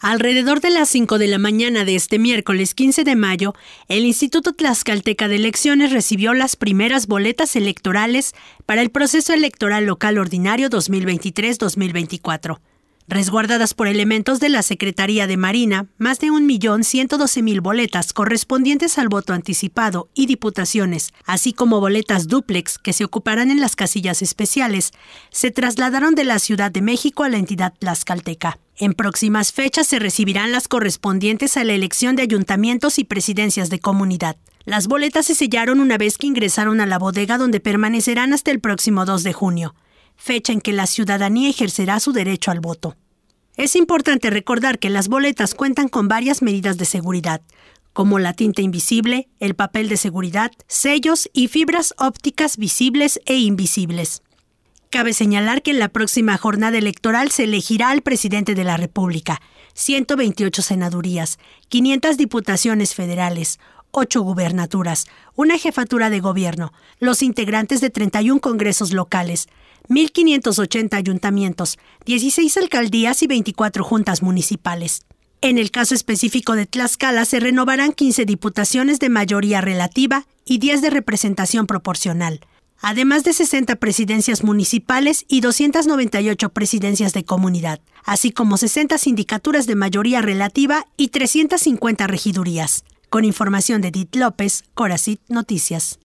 Alrededor de las 5 de la mañana de este miércoles 15 de mayo, el Instituto Tlaxcalteca de Elecciones recibió las primeras boletas electorales para el proceso electoral local ordinario 2023-2024. Resguardadas por elementos de la Secretaría de Marina, más de 1.112.000 boletas correspondientes al voto anticipado y diputaciones, así como boletas dúplex que se ocuparán en las casillas especiales, se trasladaron de la Ciudad de México a la entidad tlaxcalteca. En próximas fechas se recibirán las correspondientes a la elección de ayuntamientos y presidencias de comunidad. Las boletas se sellaron una vez que ingresaron a la bodega donde permanecerán hasta el próximo 2 de junio, fecha en que la ciudadanía ejercerá su derecho al voto. Es importante recordar que las boletas cuentan con varias medidas de seguridad, como la tinta invisible, el papel de seguridad, sellos y fibras ópticas visibles e invisibles. Cabe señalar que en la próxima jornada electoral se elegirá al presidente de la República, 128 senadurías, 500 diputaciones federales, 8 gubernaturas, una jefatura de gobierno, los integrantes de 31 congresos locales, 1.580 ayuntamientos, 16 alcaldías y 24 juntas municipales. En el caso específico de Tlaxcala se renovarán 15 diputaciones de mayoría relativa y 10 de representación proporcional además de 60 presidencias municipales y 298 presidencias de comunidad, así como 60 sindicaturas de mayoría relativa y 350 regidurías. Con información de Edith López, Coracit Noticias.